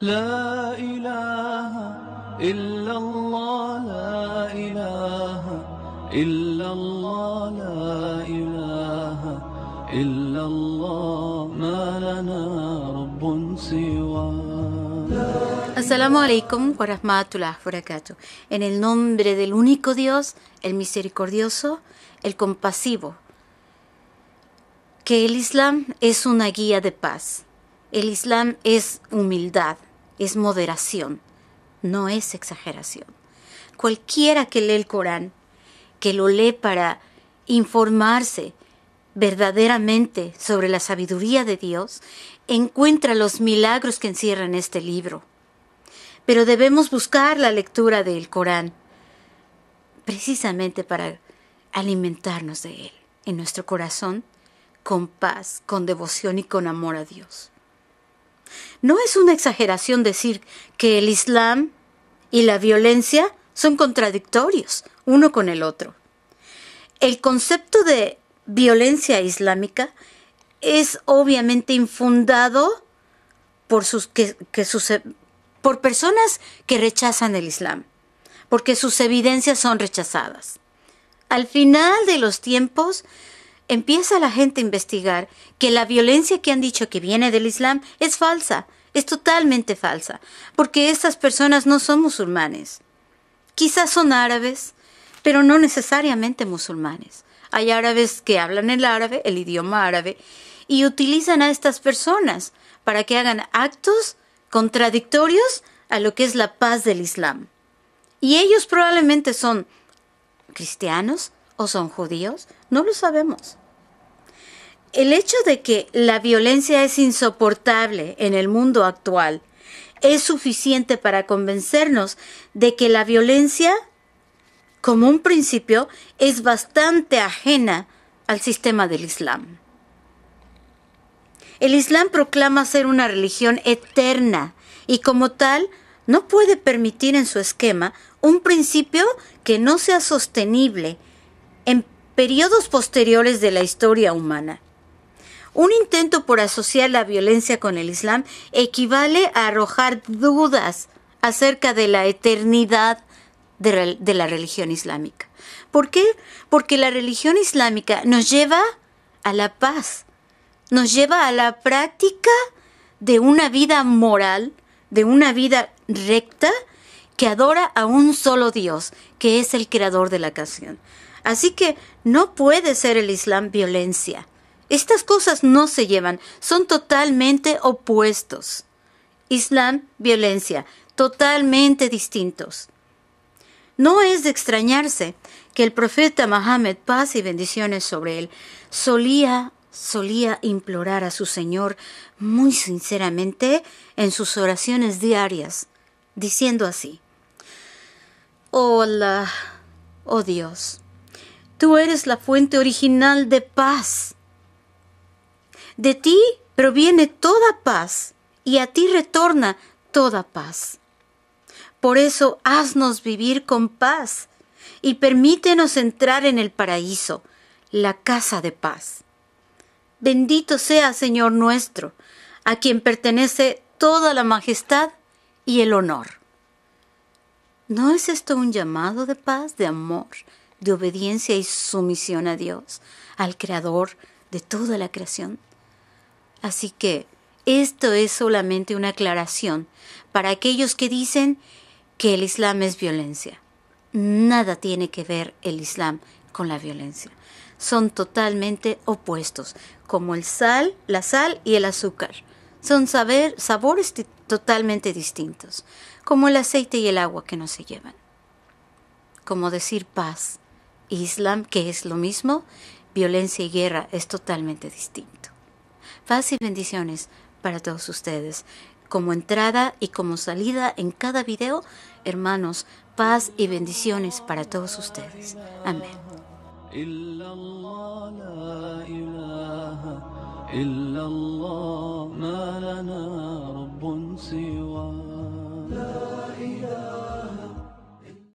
La إله illallah, الله لا إله إلا الله لا إله إلا alaikum wa rahmatullah barakatuh. En el nombre del único Dios, el misericordioso, el compasivo. Que el Islam es una guía de paz. El Islam es humildad es moderación, no es exageración. Cualquiera que lee el Corán, que lo lee para informarse verdaderamente sobre la sabiduría de Dios, encuentra los milagros que encierra este libro. Pero debemos buscar la lectura del Corán precisamente para alimentarnos de él en nuestro corazón con paz, con devoción y con amor a Dios. No es una exageración decir que el Islam y la violencia son contradictorios uno con el otro. El concepto de violencia islámica es obviamente infundado por, sus, que, por personas que rechazan el Islam, porque sus evidencias son rechazadas. Al final de los tiempos, empieza la gente a investigar que la violencia que han dicho que viene del Islam es falsa, es totalmente falsa, porque estas personas no son musulmanes. Quizás son árabes, pero no necesariamente musulmanes. Hay árabes que hablan el árabe, el idioma árabe, y utilizan a estas personas para que hagan actos contradictorios a lo que es la paz del Islam. Y ellos probablemente son cristianos, o son judíos? No lo sabemos. El hecho de que la violencia es insoportable en el mundo actual es suficiente para convencernos de que la violencia, como un principio, es bastante ajena al sistema del Islam. El Islam proclama ser una religión eterna y como tal no puede permitir en su esquema un principio que no sea sostenible en periodos posteriores de la historia humana. Un intento por asociar la violencia con el Islam equivale a arrojar dudas acerca de la eternidad de, la religión islámica. ¿Por qué? Porque la religión islámica nos lleva a la paz, nos lleva a la práctica de una vida moral, de una vida recta que adora a un solo Dios, que es el creador de la canción. Así que no puede ser el Islam violencia. Estas cosas no se llevan, son totalmente opuestos. Islam, violencia, totalmente distintos. No es de extrañarse que el profeta Mohammed, paz y bendiciones sobre él, solía, solía implorar a su Señor muy sinceramente en sus oraciones diarias, diciendo así. Hola, oh Dios, tú eres la fuente original de paz. De ti proviene toda paz y a ti retorna toda paz. Por eso haznos vivir con paz y permítenos entrar en el paraíso, la casa de paz. Bendito sea Señor nuestro, a quien pertenece toda la majestad y el honor. ¿No es esto un llamado de paz, de amor, de obediencia y sumisión a Dios, al Creador de toda la creación? Así que esto es solamente una aclaración para aquellos que dicen que el Islam es violencia. Nada tiene que ver el Islam con la violencia. Son totalmente opuestos, como el sal, la sal y el azúcar. Son saber, sabores totalmente distintos, como el aceite y el agua que no se llevan. Como decir paz, Islam, que es lo mismo, violencia y guerra es totalmente distinto. Paz y bendiciones para todos ustedes. Como entrada y como salida en cada video, hermanos, paz y bendiciones para todos ustedes. Amén. 希望。